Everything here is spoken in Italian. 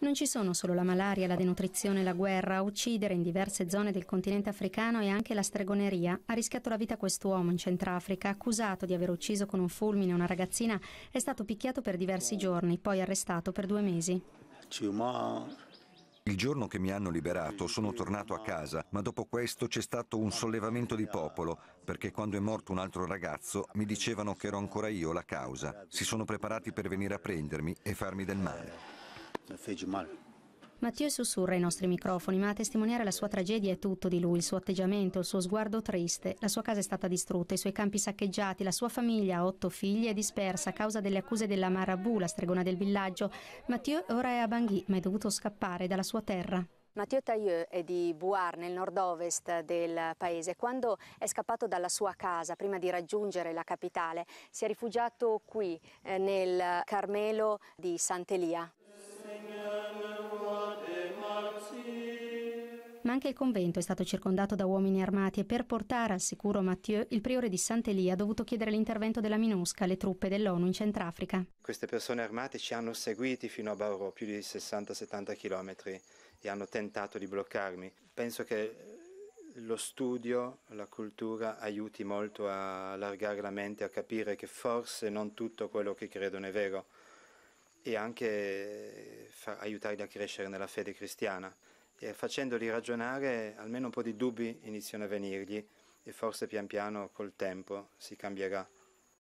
Non ci sono solo la malaria, la denutrizione la guerra. A uccidere in diverse zone del continente africano e anche la stregoneria. Ha rischiato la vita quest'uomo in Centrafrica, accusato di aver ucciso con un fulmine una ragazzina. È stato picchiato per diversi giorni, poi arrestato per due mesi. Il giorno che mi hanno liberato sono tornato a casa, ma dopo questo c'è stato un sollevamento di popolo, perché quando è morto un altro ragazzo mi dicevano che ero ancora io la causa. Si sono preparati per venire a prendermi e farmi del male. Eh, Matteo sussurra ai nostri microfoni, ma a testimoniare la sua tragedia è tutto di lui, il suo atteggiamento, il suo sguardo triste. La sua casa è stata distrutta, i suoi campi saccheggiati, la sua famiglia, otto figli, è dispersa a causa delle accuse della Marabu, la stregona del villaggio. Matteo ora è a Bangui, ma è dovuto scappare dalla sua terra. Matteo Tailleux è di Buar, nel nord-ovest del paese. Quando è scappato dalla sua casa, prima di raggiungere la capitale, si è rifugiato qui, eh, nel Carmelo di Sant'Elia. ma anche il convento è stato circondato da uomini armati e per portare al sicuro Mathieu, il priore di Sant'Elia ha dovuto chiedere l'intervento della MINUSCA, le truppe dell'ONU in Centrafrica. Queste persone armate ci hanno seguiti fino a Bauro, più di 60-70 km, e hanno tentato di bloccarmi. Penso che eh, lo studio, la cultura aiuti molto a allargare la mente, a capire che forse non tutto quello che credono è vero e anche eh, aiutarli a crescere nella fede cristiana e facendoli ragionare almeno un po' di dubbi iniziano a venirgli e forse pian piano col tempo si cambierà.